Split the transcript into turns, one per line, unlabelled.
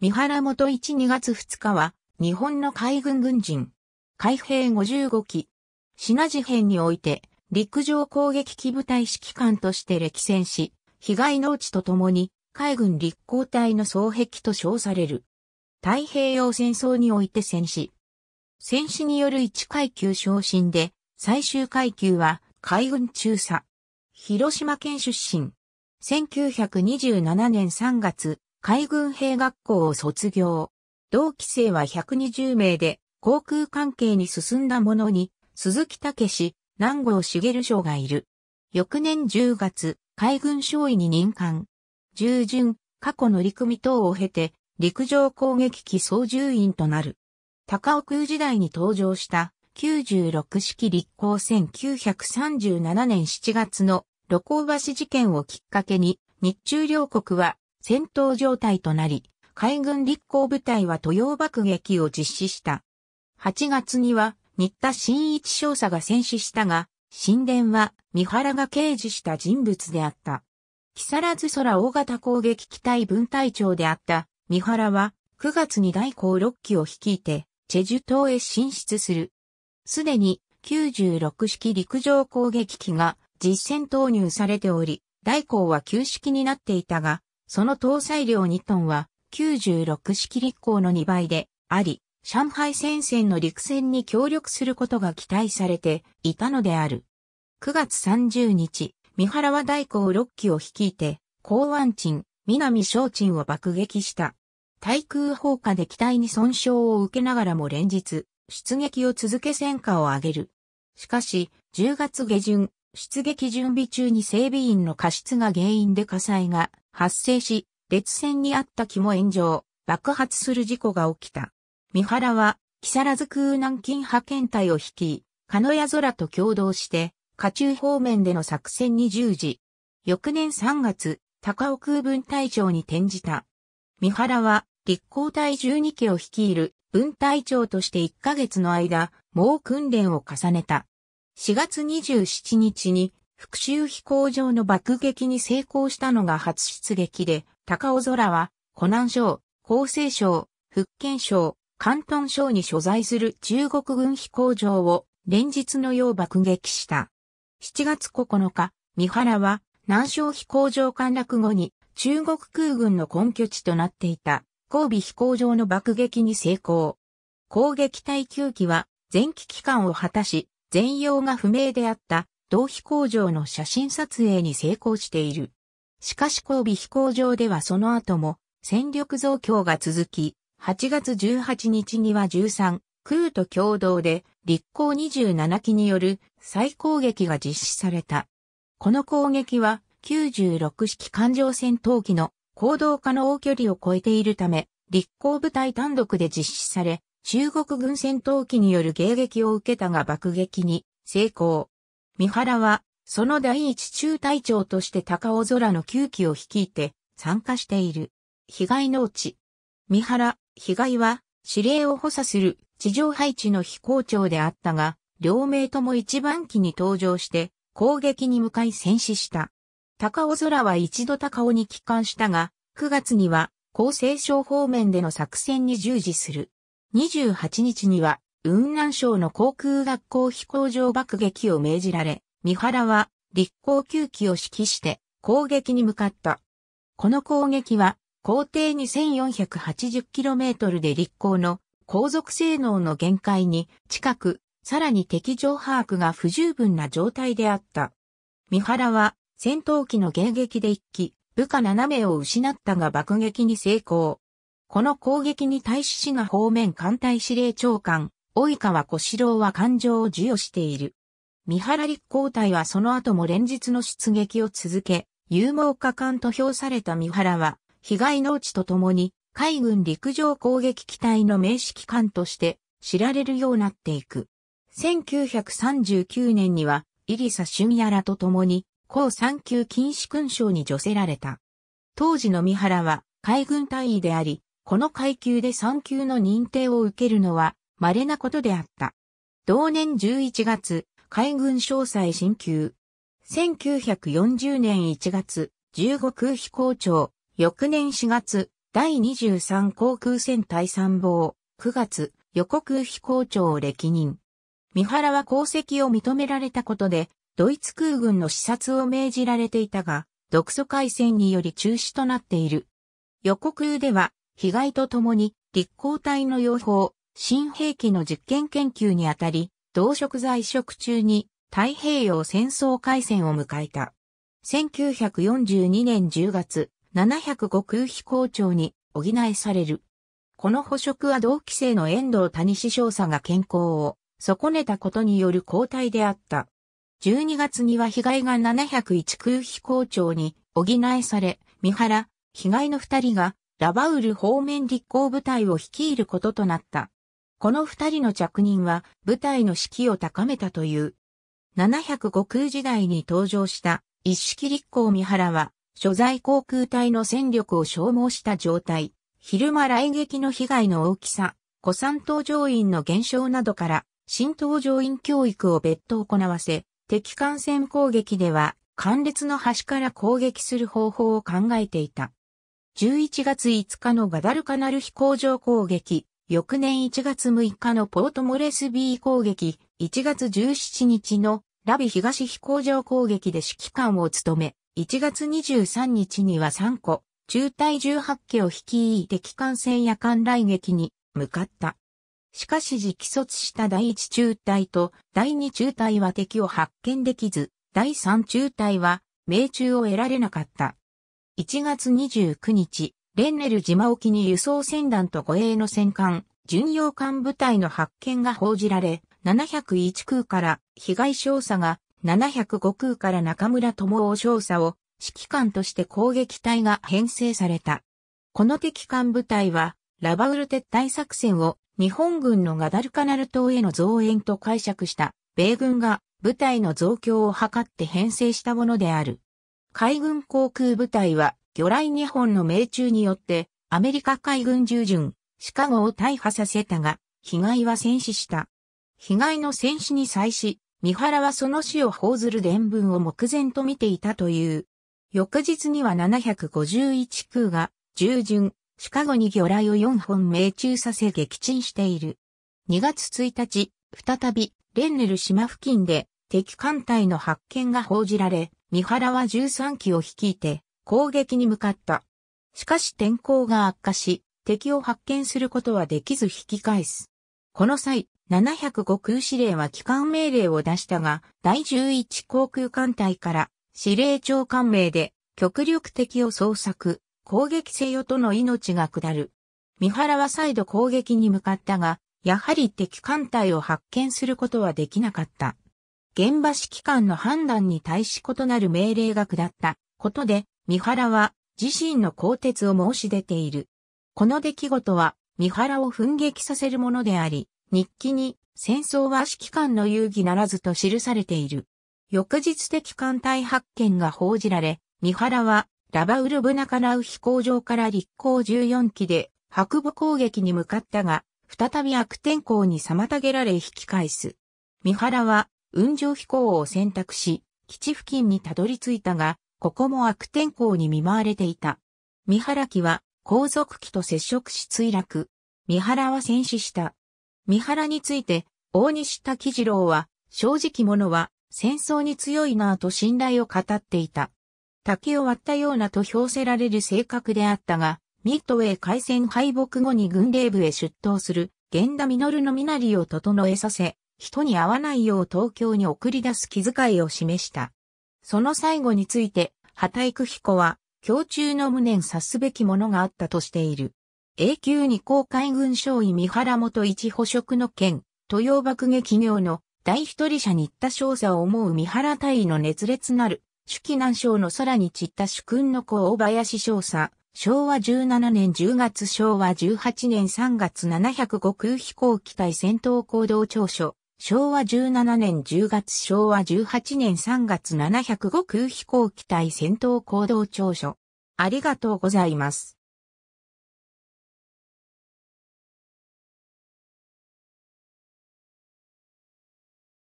三原元1、2月2日は、日本の海軍軍人、海兵55機、品事変において、陸上攻撃機部隊指揮官として歴戦し、被害農地とともに、海軍立航隊の双壁と称される。太平洋戦争において戦死。戦死による1階級昇進で、最終階級は海軍中佐。広島県出身。1927年3月、海軍兵学校を卒業。同期生は120名で、航空関係に進んだ者に、鈴木武氏、南郷茂賞がいる。翌年10月、海軍少尉に任官。従順、過去乗組等を経て、陸上攻撃機操縦員となる。高尾空時代に登場した96式立候1937年7月の露光橋事件をきっかけに日中両国は戦闘状態となり、海軍立候部隊は豊洋爆撃を実施した。8月には、新田新一少佐が戦死したが、神殿は三原が掲示した人物であった。木更津空大型攻撃機隊分隊長であった三原は9月に大工6機を率いてチェジュ島へ進出する。すでに96式陸上攻撃機が実戦投入されており、大工は旧式になっていたが、その搭載量2トンは96式立航の2倍であり、上海戦線の陸戦に協力することが期待されていたのである。9月30日、三原は大港6機を率いて、港湾鎮、南小鎮を爆撃した。対空砲火で機体に損傷を受けながらも連日、出撃を続け戦果を上げる。しかし、10月下旬、出撃準備中に整備員の過失が原因で火災が発生し、列船にあった木も炎上、爆発する事故が起きた。三原は、木更津空南京派遣隊を率い、鹿屋空と共同して、下中方面での作戦に従事。翌年3月、高尾空分隊長に転じた。三原は、立候隊12家を率いる分隊長として1ヶ月の間、猛訓練を重ねた。4月27日に復讐飛行場の爆撃に成功したのが初出撃で、高尾空は、湖南省、厚生省、福建省、広東省に所在する中国軍飛行場を連日のよう爆撃した。7月9日、三原は南省飛行場陥落後に中国空軍の根拠地となっていた神戸飛行場の爆撃に成功。攻撃隊9機は前期期間を果たし、全容が不明であった同飛行場の写真撮影に成功している。しかし神戸飛行場ではその後も戦力増強が続き、8月18日には13、空と共同で立候27機による再攻撃が実施された。この攻撃は96式艦上戦闘機の行動可能距離を超えているため、立候部隊単独で実施され、中国軍戦闘機による迎撃を受けたが爆撃に成功。三原は、その第一中隊長として高尾空の9機を率いて参加している。被害農地。三原、被害は、指令を補佐する地上配置の飛行長であったが、両名とも一番機に登場して、攻撃に向かい戦死した。高尾空は一度高尾に帰還したが、9月には、厚生省方面での作戦に従事する。28日には、雲南省の航空学校飛行場爆撃を命じられ、三原は立候9機を指揮して攻撃に向かった。この攻撃は、高低 2480km で立候の航続性能の限界に近く、さらに敵情把握が不十分な状態であった。三原は戦闘機の迎撃で一機、部下7名を失ったが爆撃に成功。この攻撃に対し滋賀方面艦隊司令長官、及川小四郎は感情を授与している。三原立交隊はその後も連日の出撃を続け、勇猛果敢と評された三原は、被害農地とともに、海軍陸上攻撃機体の名指揮官として知られるようになっていく。1939年には、イリサ・シュミヤらと共に、高3級禁止勲章に除せられた。当時の三原は海軍大尉であり、この階級で3級の認定を受けるのは稀なことであった。同年11月、海軍詳細進級。1940年1月、15空飛行庁。翌年4月、第23航空戦隊参謀。9月、横空飛行庁を歴任。三原は功績を認められたことで、ドイツ空軍の視察を命じられていたが、独ソ海戦により中止となっている。横空では、被害とともに、立候隊の要望。新兵器の実験研究にあたり、同職在職中に太平洋戦争開戦を迎えた。1942年10月、705空飛行長に補えされる。この捕食は同期生の遠藤谷志さ佐が健康を損ねたことによる交代であった。12月には被害が701空飛行長に補えされ、三原、被害の二人がラバウル方面立候部隊を率いることとなった。この二人の着任は部隊の士気を高めたという。705空時代に登場した一式立候三原は、所在航空隊の戦力を消耗した状態、昼間来撃の被害の大きさ、古参登場員の減少などから、新登場員教育を別途行わせ、敵艦船攻撃では、艦列の端から攻撃する方法を考えていた。11月5日のガダルカナル飛行場攻撃、翌年1月6日のポートモレスビー攻撃、1月17日のラビ東飛行場攻撃で指揮官を務め、1月23日には3個、中隊18機を率い敵艦船戦夜間来撃に向かった。しかし直卒した第1中隊と第2中隊は敵を発見できず、第3中隊は命中を得られなかった。1月29日、レンネル島沖に輸送船団と護衛の戦艦、巡洋艦部隊の発見が報じられ、701空から被害少佐が、705空から中村智夫少佐を指揮官として攻撃隊が編成された。この敵艦部隊は、ラバウル撤退作戦を日本軍のガダルカナル島への増援と解釈した、米軍が部隊の増強を図って編成したものである。海軍航空部隊は魚雷2本の命中によって、アメリカ海軍従順、シカゴを大破させたが、被害は戦死した。被害の戦死に際し、三原はその死を報ずる伝聞を目前と見ていたという。翌日には751空が、従順、シカゴに魚雷を4本命中させ撃沈している。2月1日、再び、レンネル島付近で、敵艦隊の発見が報じられ、三原は13機を率いて、攻撃に向かった。しかし天候が悪化し、敵を発見することはできず引き返す。この際、705空司令は機関命令を出したが、第11航空艦隊から司令長官名で極力敵を捜索、攻撃せよとの命が下る。三原は再度攻撃に向かったが、やはり敵艦隊を発見することはできなかった。現場指揮官の判断に対し異なる命令が下ったことで、三原は自身の更迭を申し出ている。この出来事は三原を奮撃させるものであり、日記に戦争は指揮官の遊戯ならずと記されている。翌日的艦隊発見が報じられ、三原はラバウルブナカラウ飛行場から立航14機で白母攻撃に向かったが、再び悪天候に妨げられ引き返す。三原は、雲上飛行を選択し、基地付近にたどり着いたが、ここも悪天候に見舞われていた。三原機は後続機と接触し墜落。三原は戦死した。三原について、大西滝次郎は、正直者は戦争に強いなぁと信頼を語っていた。竹を割ったようなと評せられる性格であったが、ミッドウェー海戦敗北後に軍令部へ出頭する、源田実の身なりを整えさせ、人に会わないよう東京に送り出す気遣いを示した。その最後について、イク久彦は、胸中の無念察すべきものがあったとしている。永久に公海軍少尉三原元一捕食の件、豊洋爆撃業の第一人者に行った少佐を思う三原大尉の熱烈なる、主記南省の空に散った主君の子大林少佐、昭和17年10月昭和18年3月705空飛行機体戦闘行動調書、昭和17年10月昭和18年3月705空飛行機体戦闘行動調書。ありがとうございます。